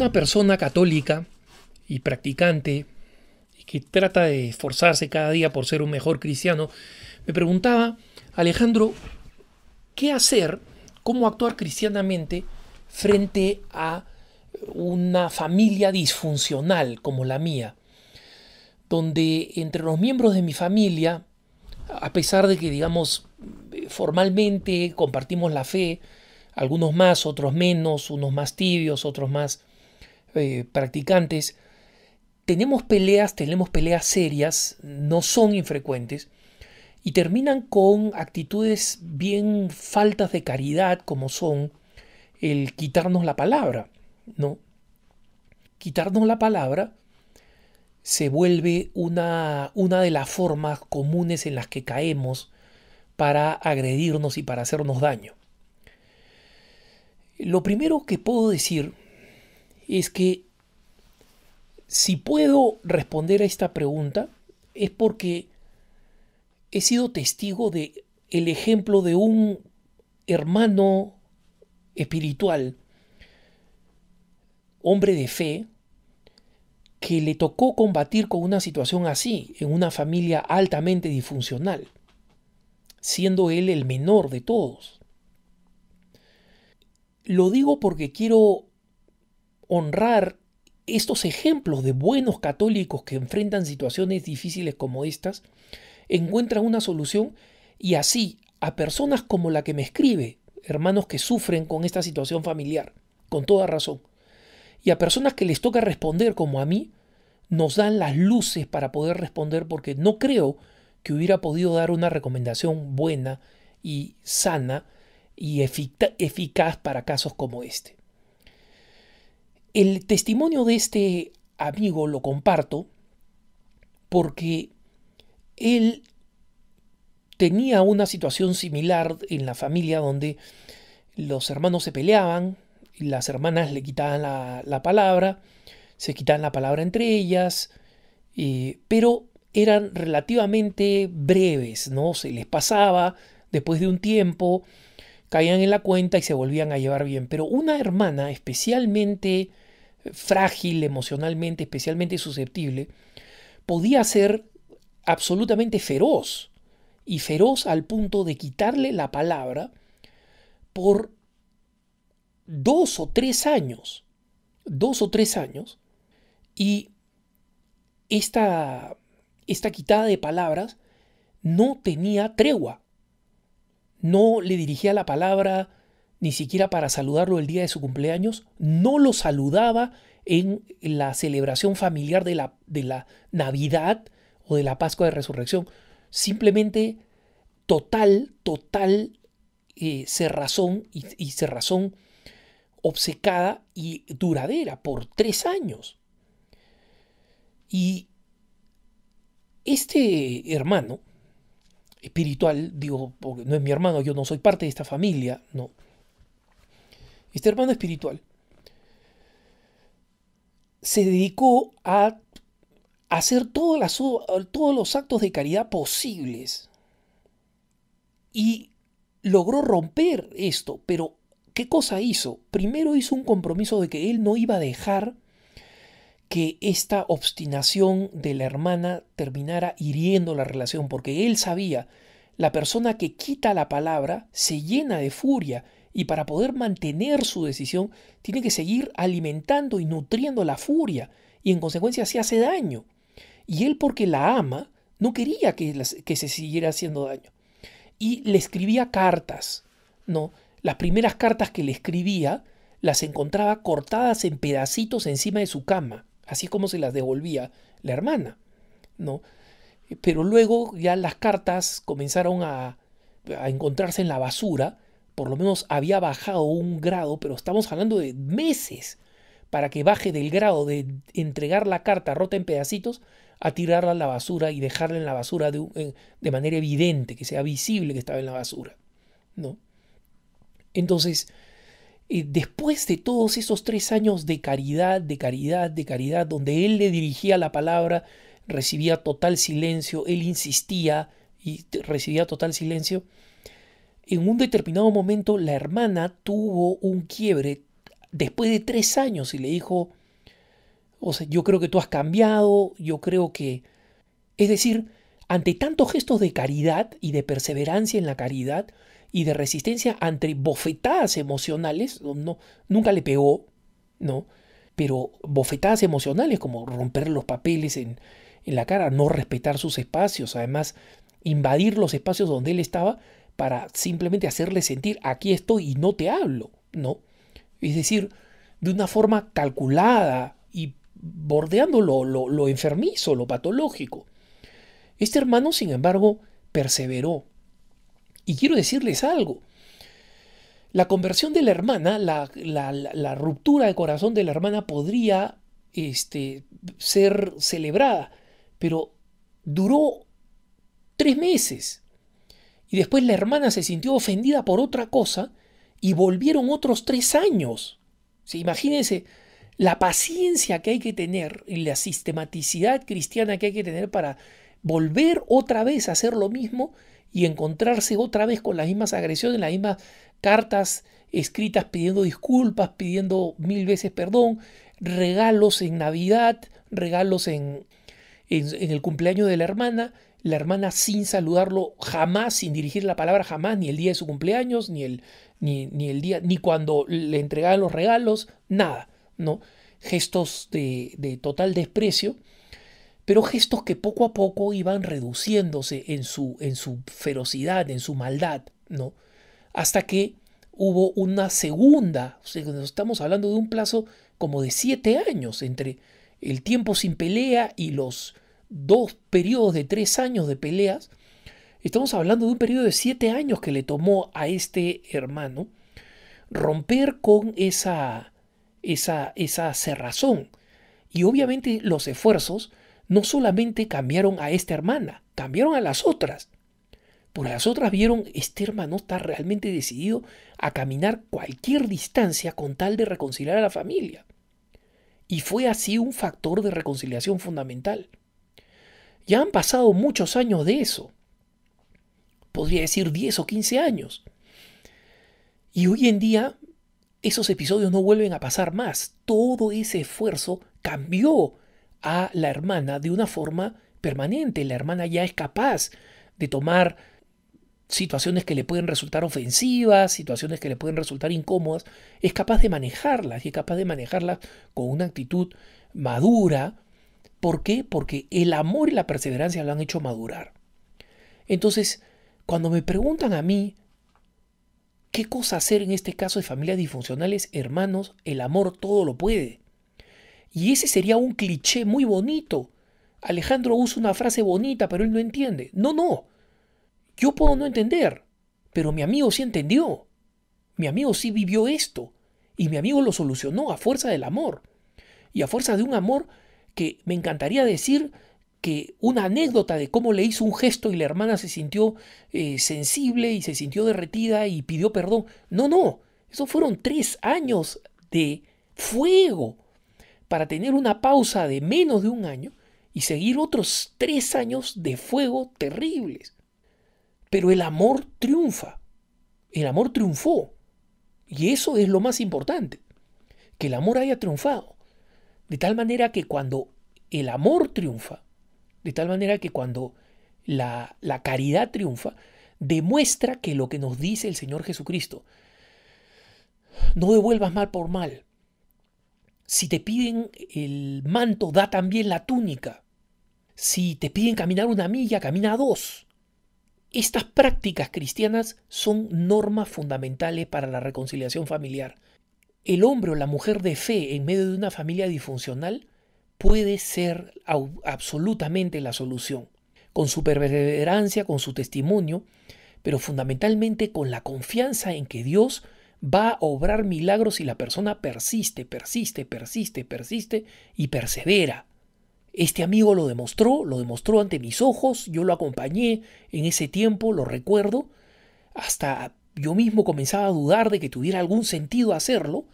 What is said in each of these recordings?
una persona católica y practicante y que trata de esforzarse cada día por ser un mejor cristiano, me preguntaba, Alejandro, ¿qué hacer, cómo actuar cristianamente frente a una familia disfuncional como la mía? Donde entre los miembros de mi familia, a pesar de que, digamos, formalmente compartimos la fe, algunos más, otros menos, unos más tibios, otros más eh, practicantes, tenemos peleas, tenemos peleas serias, no son infrecuentes, y terminan con actitudes bien faltas de caridad como son el quitarnos la palabra, ¿no? Quitarnos la palabra se vuelve una, una de las formas comunes en las que caemos para agredirnos y para hacernos daño. Lo primero que puedo decir es que si puedo responder a esta pregunta es porque he sido testigo de el ejemplo de un hermano espiritual, hombre de fe, que le tocó combatir con una situación así, en una familia altamente disfuncional, siendo él el menor de todos. Lo digo porque quiero honrar estos ejemplos de buenos católicos que enfrentan situaciones difíciles como estas, encuentran una solución y así a personas como la que me escribe, hermanos que sufren con esta situación familiar, con toda razón, y a personas que les toca responder como a mí, nos dan las luces para poder responder porque no creo que hubiera podido dar una recomendación buena y sana y eficaz para casos como este. El testimonio de este amigo lo comparto porque él tenía una situación similar en la familia donde los hermanos se peleaban, las hermanas le quitaban la, palabra, se quitaban la palabra entre ellas, eh, pero eran relativamente breves, ¿no? Se les pasaba después de un tiempo, caían en la cuenta y se volvían a llevar bien. Pero una hermana especialmente frágil emocionalmente, especialmente susceptible, podía ser absolutamente feroz, y feroz al punto de quitarle la palabra por dos o tres años, dos o tres años, y esta, esta quitada de palabras no tenía tregua, no le dirigía la palabra ni siquiera para saludarlo el día de su cumpleaños, no lo saludaba en la celebración familiar de la, de la Navidad o de la Pascua de Resurrección. Simplemente total, total eh, cerrazón y, y cerrazón obcecada y duradera por tres años. Y este hermano espiritual, digo, porque no es mi hermano, yo no soy parte de esta familia, no, este hermano espiritual, se dedicó a hacer todos los actos de caridad posibles. Y logró romper esto, pero ¿qué cosa hizo? Primero hizo un compromiso de que él no iba a dejar que esta obstinación de la hermana terminara hiriendo la relación, porque él sabía, la persona que quita la palabra se llena de furia y para poder mantener su decisión tiene que seguir alimentando y nutriendo la furia y en consecuencia se hace daño. Y él porque la ama no quería que, que se siguiera haciendo daño. Y le escribía cartas, ¿no? Las primeras cartas que le escribía las encontraba cortadas en pedacitos encima de su cama, así como se las devolvía la hermana, ¿no? Pero luego ya las cartas comenzaron a, a encontrarse en la basura por lo menos había bajado un grado, pero estamos hablando de meses para que baje del grado de entregar la carta rota en pedacitos a tirarla a la basura y dejarla en la basura de, eh, manera evidente, que sea visible que estaba en la basura. ¿no? Entonces, eh, después de todos esos tres años de caridad, de caridad, de caridad, donde él le dirigía la palabra, recibía total silencio, él insistía y recibía total silencio, en un determinado momento la hermana tuvo un quiebre después de tres años y le dijo, o sea, yo creo que tú has cambiado, yo creo que... Es decir, ante tantos gestos de caridad y de perseverancia en la caridad y de resistencia ante bofetadas emocionales, no, nunca le pegó, ¿no? Pero bofetadas emocionales como romper los papeles en, en la cara, no respetar sus espacios, además invadir los espacios donde él estaba, para simplemente hacerle sentir aquí estoy y no te hablo, ¿no? Es decir, de una forma calculada y bordeando lo, enfermizo, lo patológico. Este hermano, sin embargo, perseveró. Y quiero decirles algo. La conversión de la hermana, la, ruptura de corazón de la hermana podría este, ser celebrada, pero duró tres meses y después la hermana se sintió ofendida por otra cosa y volvieron otros tres años. se Imagínense la paciencia que hay que tener y la sistematicidad cristiana que hay que tener para volver otra vez a hacer lo mismo y encontrarse otra vez con las mismas agresiones, las mismas cartas escritas pidiendo disculpas, pidiendo mil veces perdón, regalos en Navidad, regalos en, en el cumpleaños de la hermana la hermana sin saludarlo jamás, sin dirigir la palabra jamás, ni el día de su cumpleaños, ni el, ni, ni el día, ni cuando le entregaba los regalos, nada, ¿no? Gestos de, de total desprecio, pero gestos que poco a poco iban reduciéndose en su, en su ferocidad, en su maldad, ¿no? Hasta que hubo una segunda, o estamos hablando de un plazo como de siete años entre el tiempo sin pelea y los dos periodos de tres años de peleas, estamos hablando de un periodo de siete años que le tomó a este hermano romper con esa, esa, esa cerrazón. Y obviamente los esfuerzos no solamente cambiaron a esta hermana, cambiaron a las otras. Porque las otras vieron, este hermano está realmente decidido a caminar cualquier distancia con tal de reconciliar a la familia. Y fue así un factor de reconciliación fundamental. Ya han pasado muchos años de eso. Podría decir 10 o 15 años. Y hoy en día esos episodios no vuelven a pasar más. Todo ese esfuerzo cambió a la hermana de una forma permanente. La hermana ya es capaz de tomar situaciones que le pueden resultar ofensivas, situaciones que le pueden resultar incómodas, es capaz de manejarlas y es capaz de manejarlas con una actitud madura ¿Por qué? Porque el amor y la perseverancia lo han hecho madurar. Entonces, cuando me preguntan a mí, ¿qué cosa hacer en este caso de familias disfuncionales, hermanos? El amor todo lo puede. Y ese sería un cliché muy bonito. Alejandro usa una frase bonita, pero él no entiende. No, no. Yo puedo no entender, pero mi amigo sí entendió. Mi amigo sí vivió esto. Y mi amigo lo solucionó a fuerza del amor. Y a fuerza de un amor me encantaría decir que una anécdota de cómo le hizo un gesto y la hermana se sintió eh, sensible y se sintió derretida y pidió perdón. No, no, eso fueron tres años de fuego para tener una pausa de menos de un año y seguir otros tres años de fuego terribles. Pero el amor triunfa, el amor triunfó y eso es lo más importante, que el amor haya triunfado. De tal manera que cuando el amor triunfa, de tal manera que cuando la, la caridad triunfa, demuestra que lo que nos dice el Señor Jesucristo, no devuelvas mal por mal. Si te piden el manto, da también la túnica. Si te piden caminar una milla, camina dos. Estas prácticas cristianas son normas fundamentales para la reconciliación familiar el hombre o la mujer de fe en medio de una familia disfuncional puede ser absolutamente la solución, con su perseverancia, con su testimonio, pero fundamentalmente con la confianza en que Dios va a obrar milagros si la persona persiste, persiste, persiste, persiste y persevera. Este amigo lo demostró, lo demostró ante mis ojos, yo lo acompañé en ese tiempo, lo recuerdo, hasta yo mismo comenzaba a dudar de que tuviera algún sentido hacerlo,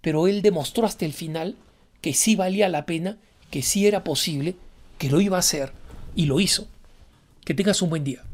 pero él demostró hasta el final que sí valía la pena, que sí era posible, que lo iba a hacer y lo hizo. Que tengas un buen día.